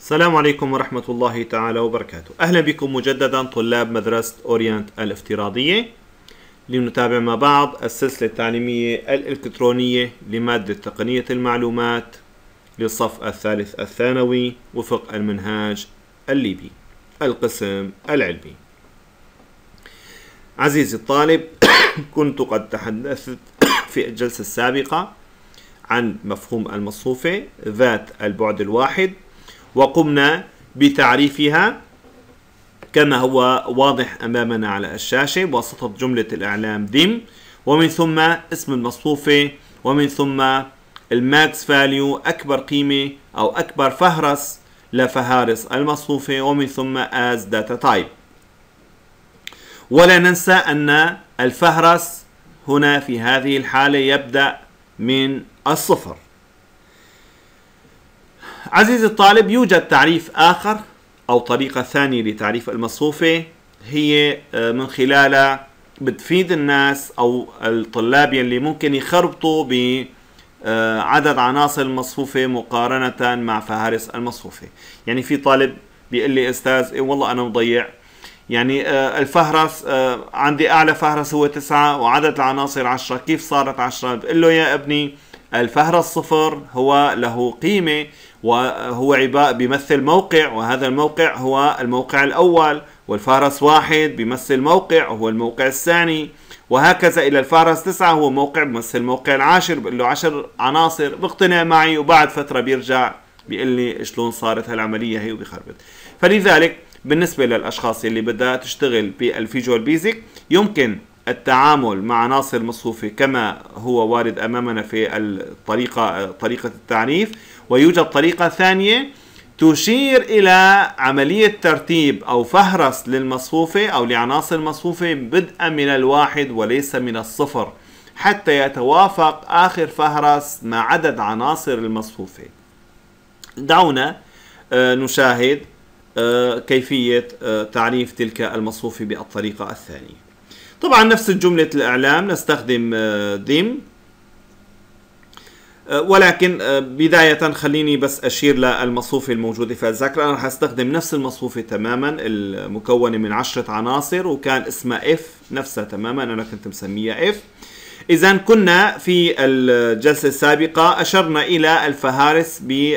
السلام عليكم ورحمة الله تعالى وبركاته أهلا بكم مجددا طلاب مدرسة أورينت الافتراضية لنتابع مع بعض السلسلة التعليمية الإلكترونية لمادة تقنية المعلومات للصف الثالث الثانوي وفق المنهاج الليبي القسم العلمي عزيزي الطالب كنت قد تحدثت في الجلسة السابقة عن مفهوم المصفوفة ذات البعد الواحد وقمنا بتعريفها كما هو واضح أمامنا على الشاشة بواسطة جملة الإعلام ديم ومن ثم اسم المصفوفة ومن ثم الماكس فاليو أكبر قيمة أو أكبر فهرس لفهارس المصفوفة ومن ثم as data type ولا ننسى أن الفهرس هنا في هذه الحالة يبدأ من الصفر عزيزي الطالب يوجد تعريف آخر أو طريقة ثانية لتعريف المصفوفة هي آه، من خلالها بتفيد الناس أو الطلاب يلي ممكن يخربطوا ب آه، عدد عناصر المصفوفة مقارنة مع فهارس المصفوفة يعني في طالب بيقول لي أستاذ إيه والله أنا مضيع يعني آه، الفهرس عندي أعلى فهرس هو تسعة وعدد العناصر عشرة كيف صارت عشرة بقول له يا ابني الفهرس صفر هو له قيمة وهو عباء بيمثل موقع وهذا الموقع هو الموقع الأول والفهرس واحد بيمثل موقع وهو الموقع الثاني وهكذا إلى الفهرس تسعة هو موقع بيمثل الموقع العاشر بقول له عشر عناصر بقتنع معي وبعد فترة بيرجع بيقول لي شلون صارت هالعملية هي وبيخربط فلذلك بالنسبة للأشخاص اللي بدها تشتغل بالفيجوال بيزك يمكن التعامل مع عناصر المصفوفة كما هو وارد أمامنا في الطريقة طريقة التعريف ويوجد طريقة ثانية تشير إلى عملية ترتيب أو فهرس للمصفوفة أو لعناصر المصفوفة بدءا من الواحد وليس من الصفر حتى يتوافق آخر فهرس مع عدد عناصر المصفوفة دعونا آه، نشاهد آه، كيفية آه، تعريف تلك المصفوفة بالطريقة الثانية طبعا نفس جملة الإعلام نستخدم ديم آه، آه، ولكن آه، بداية خليني بس أشير للمصفوفة الموجودة في الذاكرة أنا رح أستخدم نفس المصفوفة تماما المكونة من عشرة عناصر وكان اسمها F نفسها تماما أنا كنت مسميها F إذا كنا في الجلسة السابقة أشرنا إلى الفهارس ب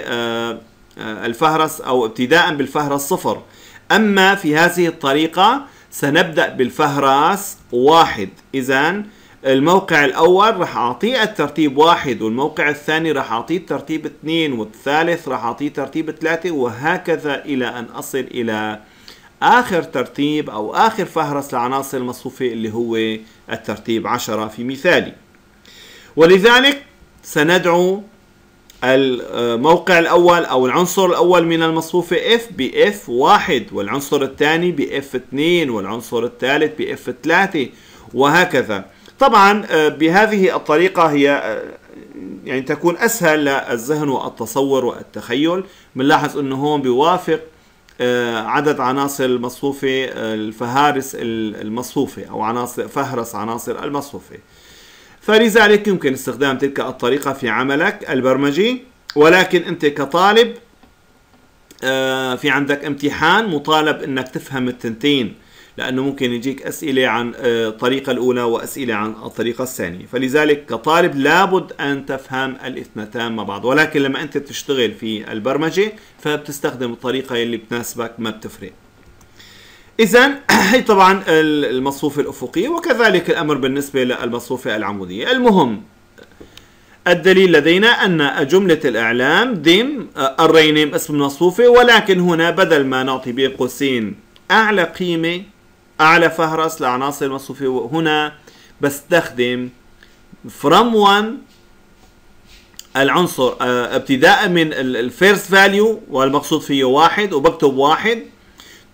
الفهرس أو ابتداء بالفهرس صفر أما في هذه الطريقة سنبدأ بالفهرس واحد إذا الموقع الأول راح أعطيه الترتيب واحد والموقع الثاني راح أعطيه الترتيب اثنين والثالث راح أعطيه ترتيب ثلاثة وهكذا إلى أن أصل إلى آخر ترتيب أو آخر فهرس لعناصر المصفوفة اللي هو الترتيب عشرة في مثالي ولذلك سندعو الموقع الأول أو العنصر الأول من المصفوفة F F1 والعنصر الثاني F2 والعنصر الثالث F3 وهكذا طبعا آه، بهذه الطريقة هي آه، يعني تكون أسهل للذهن والتصور والتخيل بنلاحظ أنه هون بيوافق آه، عدد عناصر المصفوفة الفهارس المصفوفة أو عناصر فهرس عناصر المصفوفة فلذلك يمكن استخدام تلك الطريقة في عملك البرمجي ولكن أنت كطالب آه، في عندك امتحان مطالب أنك تفهم التنتين لأنه ممكن يجيك أسئلة عن آه، الطريقة الأولى وأسئلة عن الطريقة الثانية فلذلك كطالب لابد أن تفهم الاثنتان مع بعض ولكن لما أنت تشتغل في البرمجة فبتستخدم الطريقة اللي بتناسبك ما بتفرق اذا هي طبعا المصفوفه الافقيه وكذلك الامر بالنسبه للمصفوفه العموديه المهم الدليل لدينا أن جملة الإعلام ديم آه، الرينيم اسم مصفوفة ولكن هنا بدل ما نعطي بين قوسين أعلى قيمة أعلى فهرس لعناصر المصفوفة هنا بستخدم from 1 العنصر آه، ابتداء من الفيرست فاليو والمقصود فيه واحد وبكتب واحد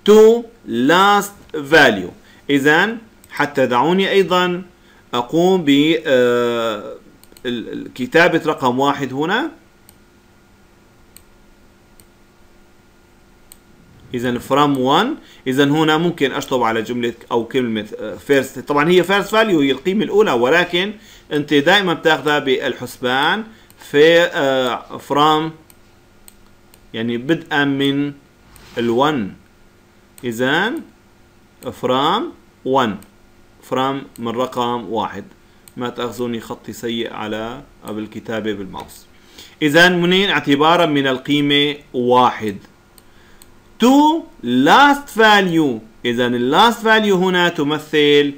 to last value إذا حتى دعوني أيضا أقوم بكتابة آه، رقم واحد هنا اذا from 1 اذا هنا ممكن اشطب على جمله او كلمه آه، first طبعا هي first value هي القيمه الاولى ولكن انت دائما بتاخذها بالحسبان في آه، from يعني بدءا من ال1 إذا from 1 from من رقم واحد ما تأخذوني خطي سيء على الكتابة بالماوس إذا منين اعتبارا من القيمة واحد to last value إذا اللاست فاليو هنا تمثل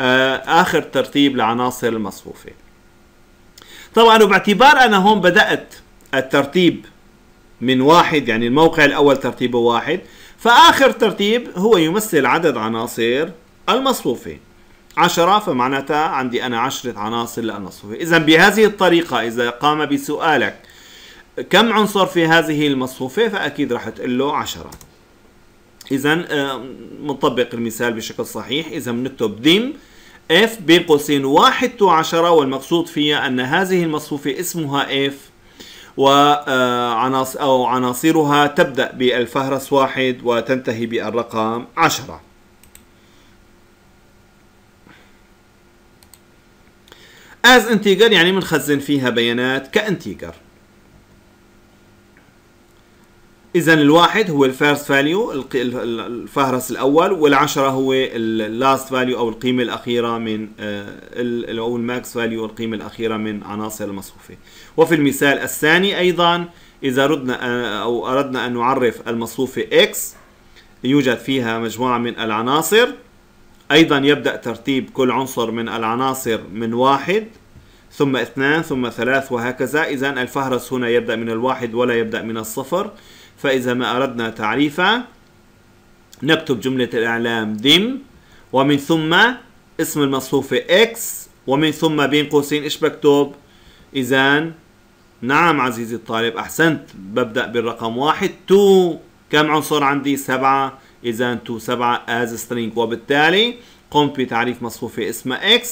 آه، آخر ترتيب لعناصر المصفوفة طبعا وباعتبار أنا هون بدأت الترتيب من واحد يعني الموقع الأول ترتيبه واحد فآخر ترتيب هو يمثل عدد عناصر المصفوفة عشرة فمعناتها عندي أنا عشرة عناصر للمصفوفة إذا بهذه الطريقة إذا قام بسؤالك كم عنصر في هذه المصفوفة فأكيد راح تقول له عشرة إذا آه، منطبق المثال بشكل صحيح إذا بنكتب ديم f بين قوسين واحد تو عشرة والمقصود فيها أن هذه المصفوفة اسمها f وعناصر أو عناصرها تبدأ بالفهرس واحد وتنتهي بالرقم عشرة as integer يعني منخزن فيها بيانات كانتيجر اذا الواحد هو الفيرست فاليو الفهرس الاول والعشرة هو اللاست فاليو او القيمة الاخيرة من آه، او الماكس فاليو القيمة الاخيرة من عناصر المصفوفة وفي المثال الثاني ايضا اذا ردنا آه، او اردنا ان نعرف المصفوفة اكس يوجد فيها مجموعة من العناصر ايضا يبدأ ترتيب كل عنصر من العناصر من واحد ثم اثنان ثم ثلاث وهكذا اذا الفهرس هنا يبدأ من الواحد ولا يبدأ من الصفر فإذا ما أردنا تعريفه نكتب جملة الإعلام ديم ومن ثم اسم المصفوفة x ومن ثم بين قوسين إيش بكتب؟ إذا نعم عزيزي الطالب أحسنت ببدأ بالرقم واحد 2 كم عنصر عندي؟ سبعة إذا 2 سبعة as string وبالتالي قمت بتعريف مصفوفة اسمها x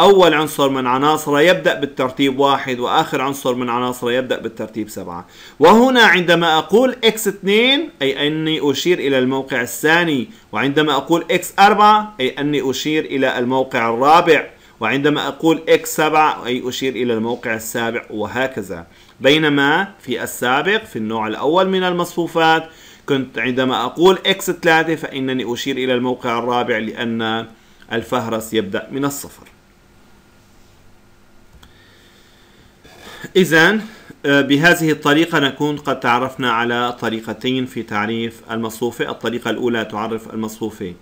أول عنصر من عناصره يبدأ بالترتيب واحد وآخر عنصر من عناصره يبدأ بالترتيب سبعة وهنا عندما أقول X2 أي أني أشير إلى الموقع الثاني وعندما أقول X4 أي أني أشير إلى الموقع الرابع وعندما أقول X7 أي أشير إلى الموقع السابع وهكذا بينما في السابق في النوع الأول من المصفوفات كنت عندما أقول X3 فإنني أشير إلى الموقع الرابع لأن الفهرس يبدأ من الصفر إذا آه، بهذه الطريقة نكون قد تعرفنا على طريقتين في تعريف المصفوفة الطريقة الأولى تعرف المصفوفة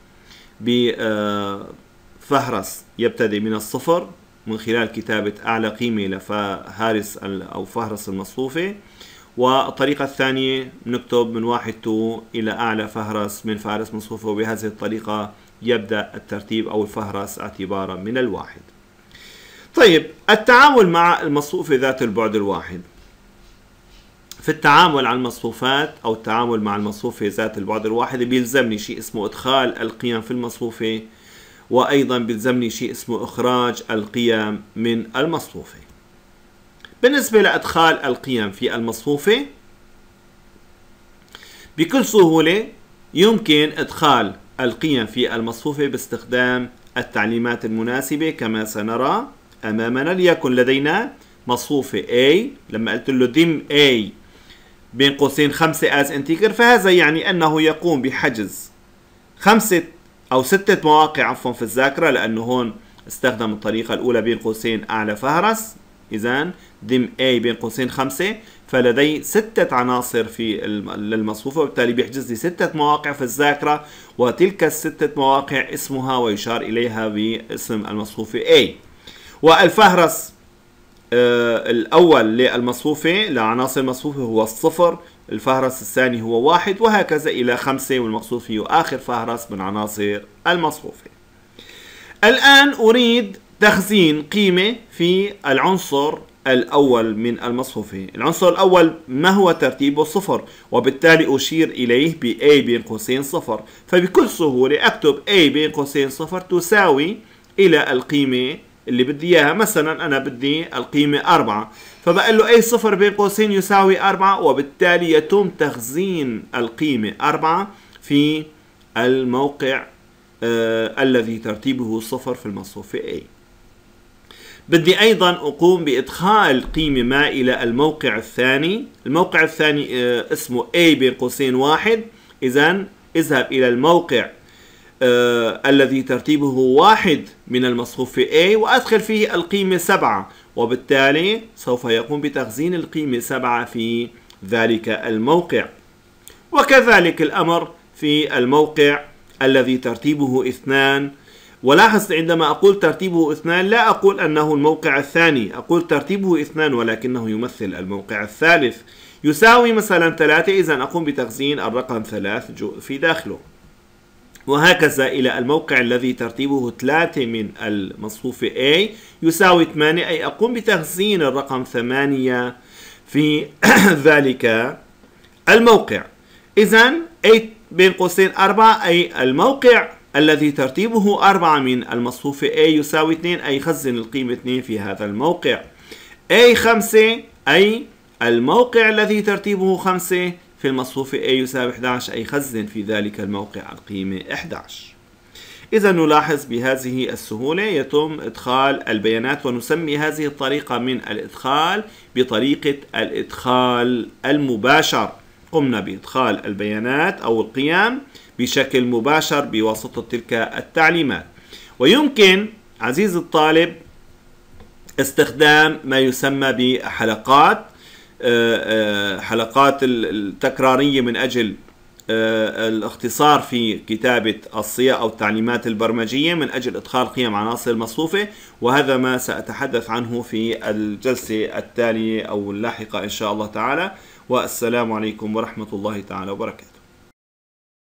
بفهرس آه، يبتدئ من الصفر من خلال كتابة أعلى قيمة لفهرس أو فهرس المصفوفة والطريقة الثانية نكتب من واحد تو إلى أعلى فهرس من فهرس مصفوفة وبهذه الطريقة يبدأ الترتيب أو الفهرس اعتبارا من الواحد طيب التعامل مع المصفوفة ذات البعد الواحد في التعامل على المصفوفات أو التعامل مع المصفوفة ذات البعد الواحد بيلزمني شيء اسمه إدخال القيم في المصفوفة وأيضا بيلزمني شيء اسمه إخراج القيم من المصفوفة بالنسبة لإدخال القيم في المصفوفة بكل سهولة يمكن إدخال القيم في المصفوفة باستخدام التعليمات المناسبة كما سنرى أمامنا ليكن لدينا مصفوفة A لما قلت له ديم A بين قوسين 5 as integer فهذا يعني أنه يقوم بحجز خمسة أو ستة مواقع عفوا في الذاكرة لأنه هون استخدم الطريقة الأولى بين قوسين أعلى فهرس إذا ديم A بين قوسين 5 فلدي ستة عناصر في للمصفوفة وبالتالي بيحجز لي ستة مواقع في الذاكرة وتلك الستة مواقع اسمها ويشار إليها باسم المصفوفة A والفهرس آه، الأول للمصفوفة لعناصر المصفوفة هو الصفر الفهرس الثاني هو واحد وهكذا إلى خمسة والمقصود فيه آخر فهرس من عناصر المصفوفة الآن أريد تخزين قيمة في العنصر الأول من المصفوفة العنصر الأول ما هو ترتيبه صفر وبالتالي أشير إليه ب A بين قوسين صفر فبكل سهولة أكتب A بين قوسين صفر تساوي إلى القيمة اللي بدي اياها مثلا انا بدي القيمه 4 فبقول له اي صفر بين قوسين يساوي 4 وبالتالي يتم تخزين القيمه 4 في الموقع آه الذي ترتيبه صفر في المصفوفة A بدي أيضا أقوم بإدخال قيمة ما إلى الموقع الثاني الموقع الثاني آه اسمه A بين قوسين 1 إذا اذهب إلى الموقع آه، الذي ترتيبه واحد من المصفوف في A وأدخل فيه القيمة سبعة وبالتالي سوف يقوم بتخزين القيمة سبعة في ذلك الموقع وكذلك الأمر في الموقع الذي ترتيبه اثنان ولاحظ عندما أقول ترتيبه اثنان لا أقول أنه الموقع الثاني أقول ترتيبه اثنان ولكنه يمثل الموقع الثالث يساوي مثلا ثلاثة إذا أقوم بتخزين الرقم ثلاث في داخله وهكذا إلى الموقع الذي ترتيبه 3 من المصفوف A يساوي 8 أي أقوم بتخزين الرقم 8 في ذلك الموقع إذا 8 بين قوسين 4 أي الموقع الذي ترتيبه 4 من المصفوف A يساوي 2 أي خزن القيمة 2 في هذا الموقع A 5 أي الموقع الذي ترتيبه 5 في المصفوف A يساوي 11 أي خزن في ذلك الموقع القيمة 11 إذا نلاحظ بهذه السهولة يتم إدخال البيانات ونسمي هذه الطريقة من الإدخال بطريقة الإدخال المباشر قمنا بإدخال البيانات أو القيم بشكل مباشر بواسطة تلك التعليمات ويمكن عزيز الطالب استخدام ما يسمى بحلقات آه، آه، حلقات التكرارية من أجل آه، الاختصار في كتابة الصيغ أو التعليمات البرمجية من أجل إدخال قيم عناصر المصفوفة وهذا ما سأتحدث عنه في الجلسة التالية أو اللاحقة إن شاء الله تعالى والسلام عليكم ورحمة الله تعالى وبركاته